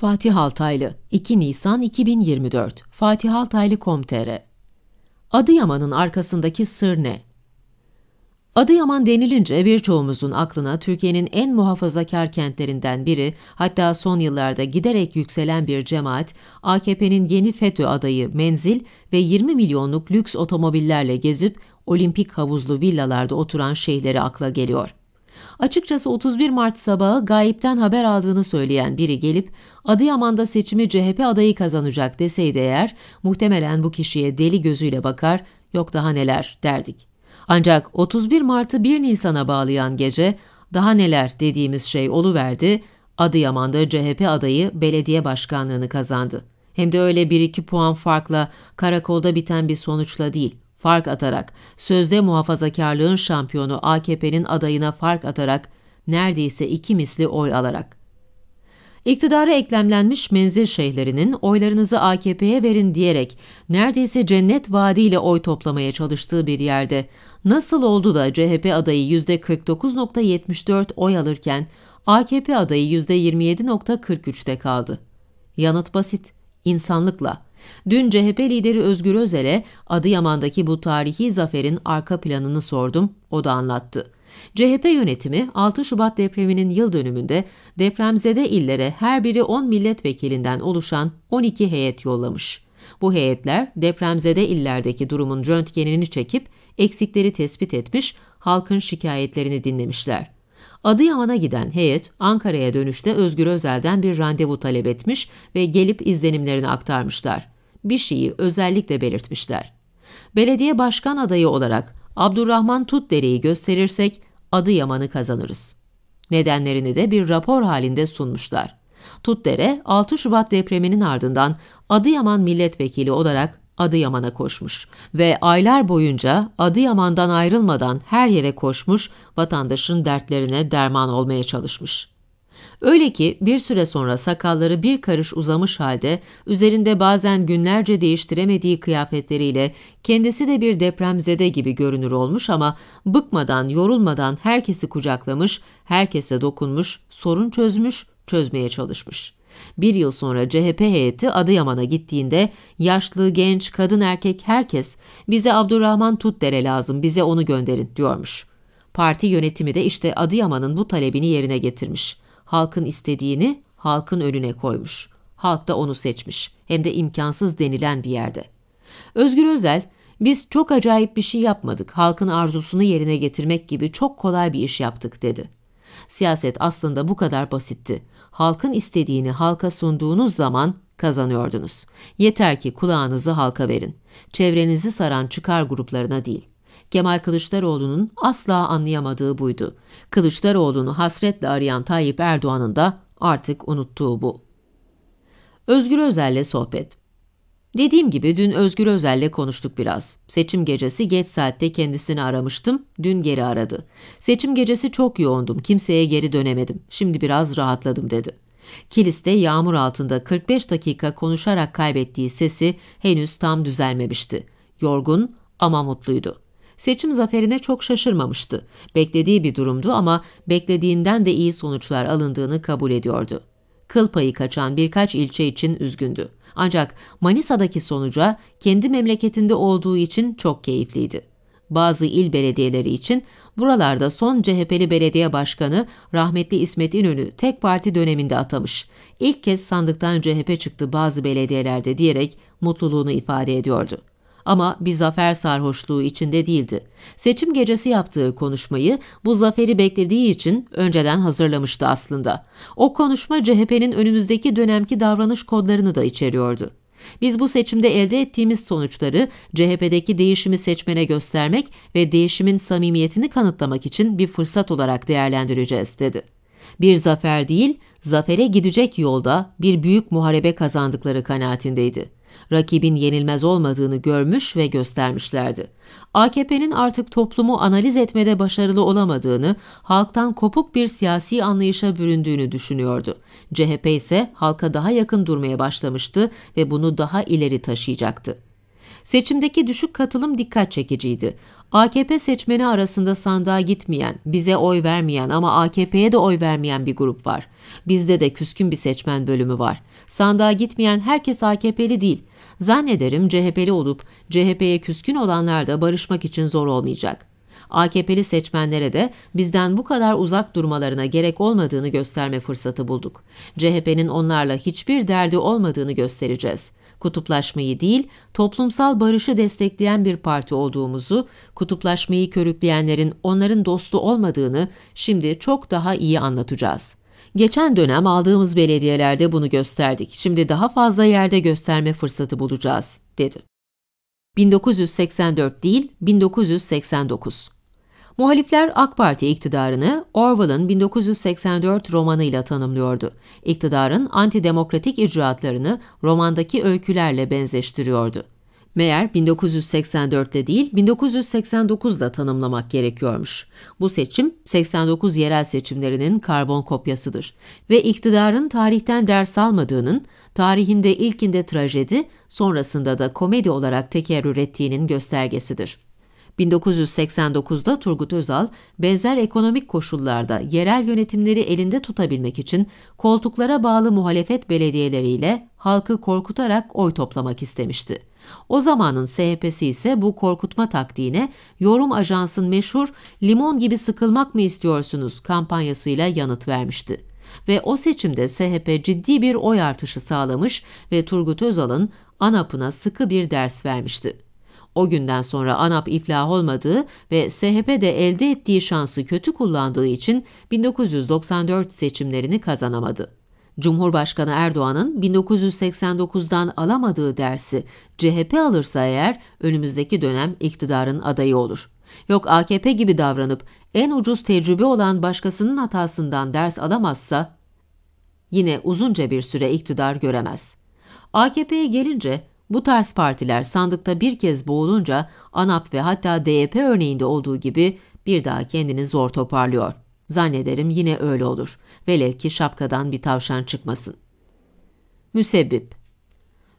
Fatih Altaylı 2 Nisan 2024 Fatih Altaylı Komtere. Adıyaman'ın arkasındaki sır ne? Adıyaman denilince birçoğumuzun aklına Türkiye'nin en muhafazakar kentlerinden biri, hatta son yıllarda giderek yükselen bir cemaat, AKP'nin yeni FETÖ adayı Menzil ve 20 milyonluk lüks otomobillerle gezip olimpik havuzlu villalarda oturan şeyhleri akla geliyor. Açıkçası 31 Mart sabahı gayipten haber aldığını söyleyen biri gelip Adıyaman'da seçimi CHP adayı kazanacak deseydi eğer muhtemelen bu kişiye deli gözüyle bakar yok daha neler derdik. Ancak 31 Mart'ı 1 Nisan'a bağlayan gece daha neler dediğimiz şey oluverdi Adıyaman'da CHP adayı belediye başkanlığını kazandı. Hem de öyle 1-2 puan farkla karakolda biten bir sonuçla değil fark atarak, sözde muhafazakarlığın şampiyonu AKP'nin adayına fark atarak, neredeyse iki misli oy alarak. İktidara eklemlenmiş menzil şeyhlerinin oylarınızı AKP'ye verin diyerek neredeyse cennet vaadiyle oy toplamaya çalıştığı bir yerde nasıl oldu da CHP adayı %49.74 oy alırken AKP adayı %27.43'te kaldı? Yanıt basit, insanlıkla. Dün CHP lideri Özgür Özel'e Adıyaman'daki bu tarihi zaferin arka planını sordum, o da anlattı. CHP yönetimi 6 Şubat depreminin yıl dönümünde depremzede illere her biri 10 milletvekilinden oluşan 12 heyet yollamış. Bu heyetler depremzede illerdeki durumun röntgenini çekip eksikleri tespit etmiş, halkın şikayetlerini dinlemişler. Adıyaman'a giden heyet Ankara'ya dönüşte Özgür Özel'den bir randevu talep etmiş ve gelip izlenimlerini aktarmışlar. Bir şeyi özellikle belirtmişler. Belediye başkan adayı olarak Abdurrahman Tutdere'yi gösterirsek Adıyaman'ı kazanırız. Nedenlerini de bir rapor halinde sunmuşlar. Tutdere 6 Şubat depreminin ardından Adıyaman milletvekili olarak Adıyaman'a koşmuş ve aylar boyunca Adıyaman'dan ayrılmadan her yere koşmuş, vatandaşın dertlerine derman olmaya çalışmış. Öyle ki bir süre sonra sakalları bir karış uzamış halde üzerinde bazen günlerce değiştiremediği kıyafetleriyle kendisi de bir depremzede gibi görünür olmuş ama bıkmadan, yorulmadan herkesi kucaklamış, herkese dokunmuş, sorun çözmüş, çözmeye çalışmış.'' Bir yıl sonra CHP heyeti Adıyaman'a gittiğinde yaşlı, genç, kadın, erkek herkes bize Abdurrahman Tutdere lazım, bize onu gönderin diyormuş. Parti yönetimi de işte Adıyaman'ın bu talebini yerine getirmiş. Halkın istediğini halkın önüne koymuş. Halk da onu seçmiş. Hem de imkansız denilen bir yerde. Özgür Özel, biz çok acayip bir şey yapmadık, halkın arzusunu yerine getirmek gibi çok kolay bir iş yaptık dedi. Siyaset aslında bu kadar basitti halkın istediğini halka sunduğunuz zaman kazanıyordunuz. Yeter ki kulağınızı halka verin. Çevrenizi saran çıkar gruplarına değil. Kemal Kılıçdaroğlu'nun asla anlayamadığı buydu. Kılıçdaroğlu'nu hasretle arayan Tayyip Erdoğan'ın da artık unuttuğu bu. Özgür Özel'le sohbet Dediğim gibi dün Özgür Özel'le konuştuk biraz. Seçim gecesi geç saatte kendisini aramıştım. Dün geri aradı. Seçim gecesi çok yoğundum. Kimseye geri dönemedim. Şimdi biraz rahatladım dedi. Kilis'te yağmur altında 45 dakika konuşarak kaybettiği sesi henüz tam düzelmemişti. Yorgun ama mutluydu. Seçim zaferine çok şaşırmamıştı. Beklediği bir durumdu ama beklediğinden de iyi sonuçlar alındığını kabul ediyordu kıl payı kaçan birkaç ilçe için üzgündü. Ancak Manisa'daki sonuca kendi memleketinde olduğu için çok keyifliydi. Bazı il belediyeleri için buralarda son CHP'li belediye başkanı rahmetli İsmet İnönü tek parti döneminde atamış. İlk kez sandıktan CHP çıktı bazı belediyelerde diyerek mutluluğunu ifade ediyordu. Ama bir zafer sarhoşluğu içinde değildi. Seçim gecesi yaptığı konuşmayı bu zaferi beklediği için önceden hazırlamıştı aslında. O konuşma CHP'nin önümüzdeki dönemki davranış kodlarını da içeriyordu. Biz bu seçimde elde ettiğimiz sonuçları CHP'deki değişimi seçmene göstermek ve değişimin samimiyetini kanıtlamak için bir fırsat olarak değerlendireceğiz dedi. Bir zafer değil, zafere gidecek yolda bir büyük muharebe kazandıkları kanaatindeydi. Rakibin yenilmez olmadığını görmüş ve göstermişlerdi. AKP'nin artık toplumu analiz etmede başarılı olamadığını, halktan kopuk bir siyasi anlayışa büründüğünü düşünüyordu. CHP ise halka daha yakın durmaya başlamıştı ve bunu daha ileri taşıyacaktı. Seçimdeki düşük katılım dikkat çekiciydi. AKP seçmeni arasında sandığa gitmeyen, bize oy vermeyen ama AKP'ye de oy vermeyen bir grup var. Bizde de küskün bir seçmen bölümü var. Sandığa gitmeyen herkes AKP'li değil. Zannederim CHP'li olup CHP'ye küskün olanlar da barışmak için zor olmayacak. AKP'li seçmenlere de bizden bu kadar uzak durmalarına gerek olmadığını gösterme fırsatı bulduk. CHP'nin onlarla hiçbir derdi olmadığını göstereceğiz kutuplaşmayı değil, toplumsal barışı destekleyen bir parti olduğumuzu, kutuplaşmayı körükleyenlerin onların dostu olmadığını şimdi çok daha iyi anlatacağız. Geçen dönem aldığımız belediyelerde bunu gösterdik. Şimdi daha fazla yerde gösterme fırsatı bulacağız, dedi. 1984 değil, 1989 Muhalifler AK Parti iktidarını Orwell'ın 1984 romanıyla tanımlıyordu. İktidarın antidemokratik icraatlarını romandaki öykülerle benzeştiriyordu. Meğer 1984'te değil 1989'da tanımlamak gerekiyormuş. Bu seçim 89 yerel seçimlerinin karbon kopyasıdır ve iktidarın tarihten ders almadığının, tarihinde ilkinde trajedi, sonrasında da komedi olarak teker ürettiğinin göstergesidir. 1989'da Turgut Özal benzer ekonomik koşullarda yerel yönetimleri elinde tutabilmek için koltuklara bağlı muhalefet belediyeleriyle halkı korkutarak oy toplamak istemişti. O zamanın CHP'si ise bu korkutma taktiğine Yorum Ajans'ın meşhur "Limon gibi sıkılmak mı istiyorsunuz?" kampanyasıyla yanıt vermişti ve o seçimde SHP ciddi bir oy artışı sağlamış ve Turgut Özal'ın ANAP'ına sıkı bir ders vermişti. O günden sonra ANAP iflah olmadığı ve SHP elde ettiği şansı kötü kullandığı için 1994 seçimlerini kazanamadı. Cumhurbaşkanı Erdoğan'ın 1989'dan alamadığı dersi CHP alırsa eğer önümüzdeki dönem iktidarın adayı olur. Yok AKP gibi davranıp en ucuz tecrübe olan başkasının hatasından ders alamazsa yine uzunca bir süre iktidar göremez. AKP'ye gelince bu tarz partiler sandıkta bir kez boğulunca ANAP ve hatta DYP örneğinde olduğu gibi bir daha kendini zor toparlıyor. Zannederim yine öyle olur. Velev ki şapkadan bir tavşan çıkmasın. Müsebbip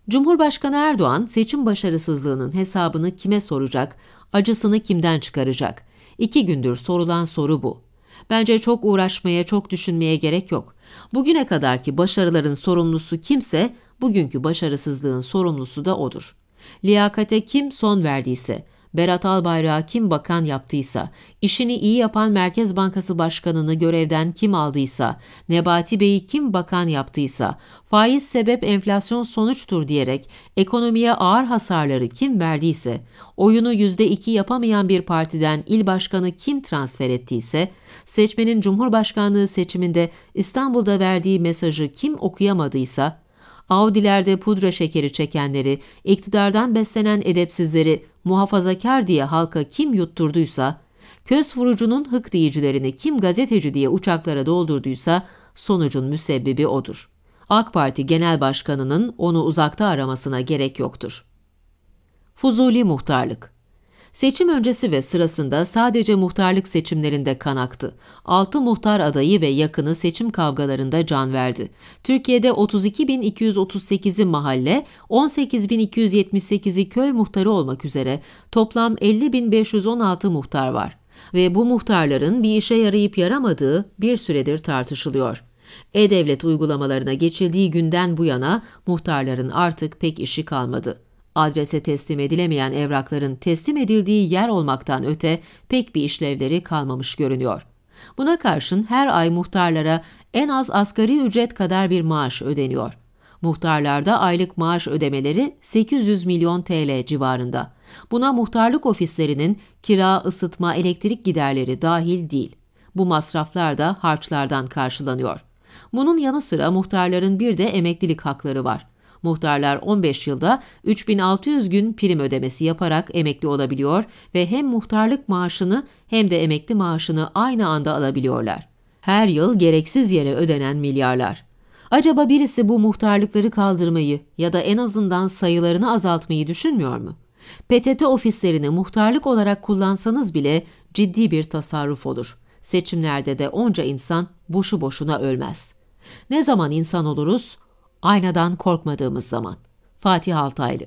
Cumhurbaşkanı Erdoğan seçim başarısızlığının hesabını kime soracak, acısını kimden çıkaracak? İki gündür sorulan soru bu. Bence çok uğraşmaya, çok düşünmeye gerek yok. Bugüne kadarki başarıların sorumlusu kimse, bugünkü başarısızlığın sorumlusu da odur. Liyakate kim son verdiyse, Berat Albayrak'a kim bakan yaptıysa, işini iyi yapan Merkez Bankası Başkanı'nı görevden kim aldıysa, Nebati Bey'i kim bakan yaptıysa, faiz sebep enflasyon sonuçtur diyerek ekonomiye ağır hasarları kim verdiyse, oyunu %2 yapamayan bir partiden il başkanı kim transfer ettiyse, seçmenin Cumhurbaşkanlığı seçiminde İstanbul'da verdiği mesajı kim okuyamadıysa, Audilerde pudra şekeri çekenleri, iktidardan beslenen edepsizleri muhafazakar diye halka kim yutturduysa, köz vurucunun hık diyicilerini kim gazeteci diye uçaklara doldurduysa sonucun müsebbibi odur. AK Parti Genel Başkanı'nın onu uzakta aramasına gerek yoktur. Fuzuli Muhtarlık Seçim öncesi ve sırasında sadece muhtarlık seçimlerinde kan aktı. 6 muhtar adayı ve yakını seçim kavgalarında can verdi. Türkiye'de 32.238'i mahalle, 18.278'i köy muhtarı olmak üzere toplam 50.516 muhtar var ve bu muhtarların bir işe yarayıp yaramadığı bir süredir tartışılıyor. E-Devlet uygulamalarına geçildiği günden bu yana muhtarların artık pek işi kalmadı adrese teslim edilemeyen evrakların teslim edildiği yer olmaktan öte pek bir işlevleri kalmamış görünüyor. Buna karşın her ay muhtarlara en az asgari ücret kadar bir maaş ödeniyor. Muhtarlarda aylık maaş ödemeleri 800 milyon TL civarında. Buna muhtarlık ofislerinin kira, ısıtma, elektrik giderleri dahil değil. Bu masraflar da harçlardan karşılanıyor. Bunun yanı sıra muhtarların bir de emeklilik hakları var. Muhtarlar 15 yılda 3600 gün prim ödemesi yaparak emekli olabiliyor ve hem muhtarlık maaşını hem de emekli maaşını aynı anda alabiliyorlar. Her yıl gereksiz yere ödenen milyarlar. Acaba birisi bu muhtarlıkları kaldırmayı ya da en azından sayılarını azaltmayı düşünmüyor mu? PTT ofislerini muhtarlık olarak kullansanız bile ciddi bir tasarruf olur. Seçimlerde de onca insan boşu boşuna ölmez. Ne zaman insan oluruz? Aynadan korkmadığımız zaman. Fatih Altaylı